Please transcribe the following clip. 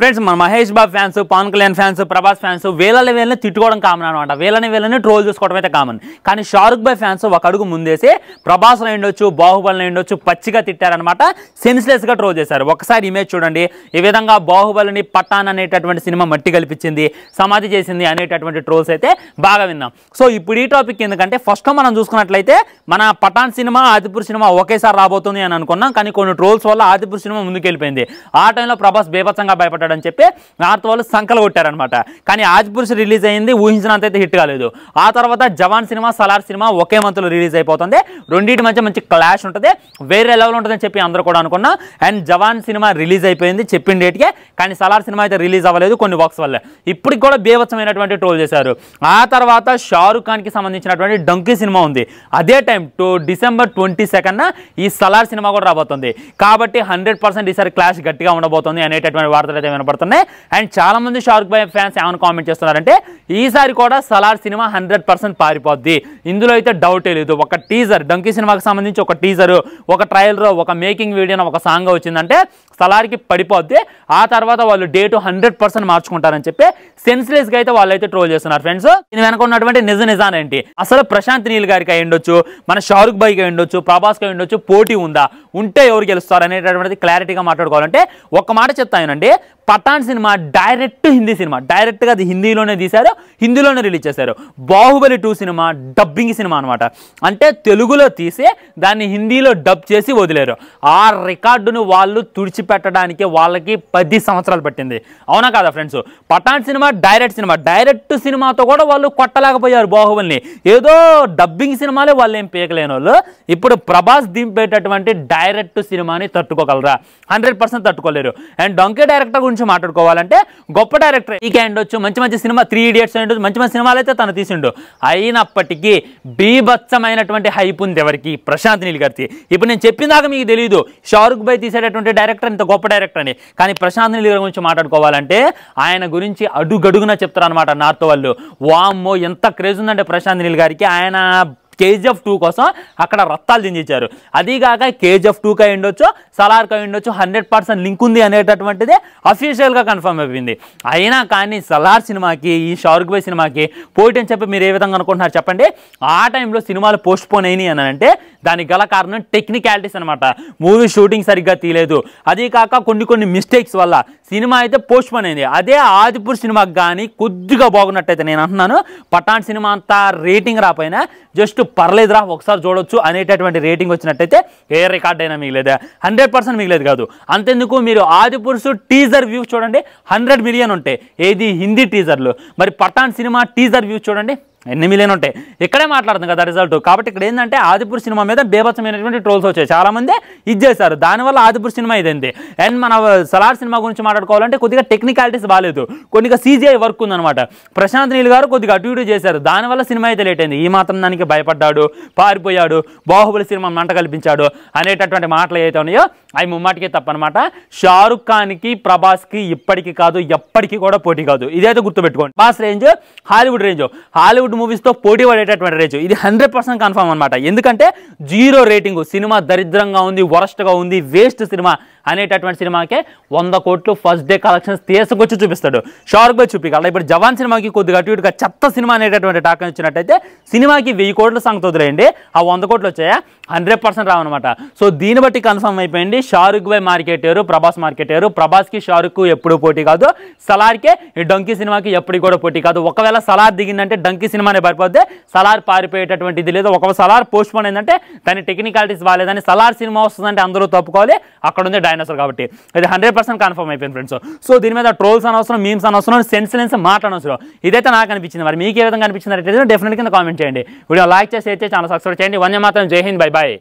friends మన Mahesh Babu fans Pawan Kalyan fans Prabhas fans వేలని వేలని తిట్టుకోవడం కామన్ అనమాట వేలని వేలని ట్రోల్ చేసుకోవడం అయితే కామన్ కానీ షారుఖ్ బాయ్ ఫ్యాన్స్ ఒక అడుగు ముందేసి ప్రభాస్ అయిండొచ్చు బాహుబలిని అయిండొచ్చు పచ్చిగా తిట్టారనమాట సెన్స్లెస్గా ట్రోల్ చేశారు ఒకసారి ఇమేజ్ చూడండి ఈ విధంగా బాహుబలిని పట్టాన్ అనేటటువంటి సినిమా మట్టి కల్పించింది సమాధి చేసింది అనేటటువంటి ట్రోల్స్ అయితే బాగా విన్నాం సో ఇప్పుడు ఈ టాపిక్ ఎందుకంటే ఫస్ట్ మనం చూసుకున్నట్లయితే మన పఠాన్ సినిమా ఆదిపూర్ సినిమా ఒకేసారి రాబోతుంది అని అనుకున్నాం కానీ కొన్ని ట్రోల్స్ వల్ల ఆదిపూర్ సినిమా ముందుకు వెళ్ళిపోయింది ఆ టైంలో ప్రభాస్ బేపచ్చంగా భయపడ్డారు అని చెప్పి నార్త్ వాళ్ళు సంకలు కొట్టారనమాట కానీ ఆజ్ పురుషు రిలీజ్ అయింది ఊహించినంత అయితే హిట్ కాలేదు ఆ తర్వాత జవాన్ సినిమా సలార్ సినిమా ఒకే మంత్లో రిలీజ్ అయిపోతుంది రెండింటి మధ్య మంచి క్లాష్ ఉంటుంది వేరే లెవెల్ ఉంటుందని చెప్పి అందరూ కూడా అనుకున్నా అండ్ జవాన్ సినిమా రిలీజ్ అయిపోయింది చెప్పిన డేట్కే కానీ సలార్ సినిమా అయితే రిలీజ్ అవ్వలేదు కొన్ని బాక్స్ వల్ల ఇప్పటికి కూడా బేవత్సమైనటువంటి ట్రోల్ చేశారు ఆ తర్వాత షారుఖ్ ఖాన్కి సంబంధించినటువంటి డంకీ సినిమా ఉంది అదే టైం టూ డిసెంబర్ ట్వంటీ సెకండ్న ఈ సలార్ సినిమా కూడా రాబోతుంది కాబట్టి హండ్రెడ్ పర్సెంట్ ఈసారి క్లాష్ గట్టిగా ఉండబోతుంది అనేటటువంటి వార్తలు అయితే వినపడుతున్నాయి అండ్ చాలామంది షారుఖ్ భాయ్ ఫ్యాన్స్ ఏమైనా కామెంట్ చేస్తున్నారంటే ఈసారి కూడా సలార్ సినిమా హండ్రెడ్ పర్సెంట్ పారిపోద్ది ఇందులో అయితే డౌటే లేదు ఒక టీజర్ డంకీ సినిమాకి సంబంధించి ఒక టీజరు ఒక ట్రయలర్ ఒక మేకింగ్ వీడియోనో ఒక సాంగ్ వచ్చిందంటే సలార్కి పడిపోద్ది ఆ తర్వాత వాళ్ళు డేటు హండ్రెడ్ పర్సెంట్ మార్చుకుంటారని చెప్పి సెన్స్లెస్గా అయితే వాళ్ళైతే ట్రోల్ చేస్తున్నారు ఫ్రెండ్స్ దీని వెనక ఉన్నటువంటి నిజ నిజానేంటి అసలు ప్రశాంత్ నీల్ గారికి అయి ఉండొచ్చు మన షారుఖ్ భాయ్ అయి ఉండొచ్చు ప్రభాస్కి అయి ఉండొచ్చు పోటీ ఉందా ఉంటే ఎవరు గెలుస్తారు అనేటటువంటిది క్లారిటీగా మాట్లాడుకోవాలంటే ఒక్క మాట చెప్తాయనండి పఠాన్ సినిమా డైరెక్ట్ హిందీ సినిమా డైరెక్ట్గా అది హిందీలోనే తీశారు హిందీలోనే రిలీజ్ చేశారు బాహుబలి టూ సినిమా డబ్బింగ్ సినిమా అనమాట అంటే తెలుగులో తీసి దాన్ని హిందీలో డబ్ చేసి వదిలేరు ఆ రికార్డును వాళ్ళు తుడిచిపెట్టడానికి వాళ్ళకి పది సంవత్సరాలు పట్టింది అవునా కదా ఫ్రెండ్స్ పఠాన్ సినిమా డైరెక్ట్ సినిమా డైరెక్ట్ సినిమాతో కూడా వాళ్ళు కొట్టలేకపోయారు బాహుబలిని ఏదో డబ్బింగ్ సినిమాలే వాళ్ళు ఏం పీకలేని వాళ్ళు ఇప్పుడు ప్రభాస్ దింపేటటువంటి డైరెక్ట్ సినిమాని తట్టుకోగలరా హండ్రెడ్ పర్సెంట్ తట్టుకోలేరు అండ్ డొంకే డైరెక్టర్ గురించి మాట్లాడుకోవాలంటే గొప్ప డైరెక్టర్ క్యాండ్ ఉండొచ్చు మంచి మంచి సినిమా త్రీ ఇడియట్స్ ఉండొచ్చు మంచి మంచి సినిమాలు అయితే తను తీసిండు అయినప్పటికీ బీభత్సమైనటువంటి హైప్ ఉంది ఎవరికి ప్రశాంత్ నీల్ గారికి ఇప్పుడు నేను చెప్పినాక మీకు తెలియదు షారుఖ్ భాయ్ తీసేటటువంటి డైరెక్టర్ ఇంత గొప్ప డైరెక్టర్ అని కానీ ప్రశాంత్ నీల్ గురించి మాట్లాడుకోవాలంటే ఆయన గురించి అడుగడుగునా చెప్తారు అనమాట నార్త్ వాళ్ళు వామ్మో ఎంత క్రేజ్ ఉందంటే ప్రశాంత్ నీల్ గారికి ఆయన కేజీఎఫ్ టూ కోసం అక్కడ రత్తాలు దించారు అదీగాక కేజీఎఫ్ టూకి అయి ఉండొచ్చు సలార్కి అయి ఉండొచ్చు హండ్రెడ్ పర్సెంట్ లింక్ ఉంది అనేటటువంటిది అఫీషియల్గా కన్ఫర్మ్ అయిపోయింది అయినా కానీ సలార్ సినిమాకి ఈ షారుఖ్ భాయ్ సినిమాకి పోటీ అని చెప్పి మీరు ఏ విధంగా అనుకుంటున్నారు చెప్పండి ఆ టైంలో సినిమాలు పోస్ట్ పోన్ అయినాయి అని అంటే దానికి గల కారణం టెక్నికాలిటీస్ అనమాట మూవీ షూటింగ్ సరిగ్గా తీయలేదు అదీకాక కాక కొన్ని కొన్ని మిస్టేక్స్ వల్ల సినిమా అయితే పోస్ట్ పోన్ అయింది అదే ఆదిపూర్ సినిమాకి కానీ కొద్దిగా బాగున్నట్టయితే నేను అంటున్నాను పఠాన్ సినిమా అంతా రేటింగ్ రాపోయినా జస్ట్ పర్లేదురా ఒకసారి చూడొచ్చు అనేటటువంటి రేటింగ్ వచ్చినట్టయితే ఏ రికార్డ్ అయినా మిగిలేదు హండ్రెడ్ పర్సెంట్ మిగిలేదు కాదు అంతెందుకు మీరు ఆదిపురుషు టీజర్ వ్యూస్ చూడండి హండ్రెడ్ మిలియన్ ఉంటాయి ఏది హిందీ టీజర్లు మరి పఠాన్ సినిమా టీజర్ వ్యూస్ చూడండి ఎన్ని మిలియన్ ఉంటాయి ఇక్కడే మాట్లాడుతుంది కదా రిజల్ట్ కాబట్టి ఇక్కడ ఏంటంటే ఆదిపూర్ సినిమా మీద బేభత్సమైనటువంటి ట్రోల్స్ వచ్చాయి చాలామంది ఇది చేశారు దానివల్ల ఆదిపూర్ సినిమా ఇదేంది అండ్ మన సలార్ సినిమా గురించి మాట్లాడుకోవాలంటే కొద్దిగా టెక్నికాలిటీస్ బాగాలేదు కొద్దిగా సీజీఐ వర్క్ ఉందనమాట ప్రశాంత్ నీల్ గారు కొద్దిగా అటు ఇటు చేశారు దానివల్ల సినిమా అయితే లేట్ అయింది ఈ మాత్రం దానికి భయపడ్డాడు పారిపోయాడు బాహుబలి సినిమా మంట కల్పించాడు అనేటటువంటి మాటలు ఏవైతే ఉన్నాయో అవి ముమ్మాటికే తప్పనమాట షారుఖ్ ఖాన్కి ప్రభాస్కి ఇప్పటికీ కాదు ఎప్పటికీ కూడా పోటీ కాదు ఇదైతే గుర్తుపెట్టుకోండి boss range Hollywood range Hollywood Bollywood మూవీస్తో పోటీ పడేటటువంటి రేజు ఇది హండ్రెడ్ పర్సెంట్ కన్ఫర్మ్ అనమాట ఎందుకంటే జీరో రేటింగ్ సినిమా దరిద్రంగా ఉంది వరస్ట్గా ఉంది వేస్ట్ సినిమా అనేటటువంటి సినిమాకే వంద కోట్లు ఫస్ట్ డే కలెక్షన్స్ తీసుకొచ్చి చూపిస్తాడు షార్క్గా చూపించాలి ఇప్పుడు జవాన్ సినిమాకి కొద్దిగా అటు ఇటుగా చెత్త సినిమా అనేటటువంటి టాక్ ఇచ్చినట్టయితే సినిమాకి వెయ్యి కోట్ల సంగతి వదిలేయండి ఆ వంద కోట్లు వచ్చాయా హండ్రెడ్ పర్సెంట్ రావనమాట సో దీన్ని బట్టి కన్ఫర్మ్ అయిపోయింది షారుఖ్ బై మార్కెటేరు ప్రభాస్ మార్కెటేరు ప్రభాస్కి షారుఖ్ ఎప్పుడు పోటీ కాదు సలార్కే ఈ డంకీ సినిమాకి ఎప్పటికి కూడా పోటీ కాదు ఒకవేళ సలార్ దిగిందంటే డంకీ సినిమా సినిమానే పడిపోతే సలార్ పారిపోయేటటువంటిది లేదా ఒక సలార్ పోస్ట్ పోన్ ఏంటంటే దాని టెక్నికాలిటీస్ బాగాలేదని సలార్ సినిమా వస్తుందంటే అందరూ తప్పుకోవాలి అక్కడ ఉంది డైనోసర్ కాబట్టి ఇది హండ్రెడ్ పర్సెంట్ కన్ఫర్మ్ అయిపోయింది ఫ్రెండ్స్ సో దీని మీద ట్రోల్స్ అనవసరం మీమ్స్ అనవసరం సెన్సిలెన్స్ మాట అనవసరం ఇదైతే నాకు అనిపించింది మరి మీకు ఏ విధంగా అనిపించింది డెఫినెట్ కింద కామెంట్ చేయండి వీడియో లైక్ చేసి అయితే ఛానల్ సబ్స్క్రైబ్ చేయండి వన్య మాత్రం జై హింద్ బై బాయ్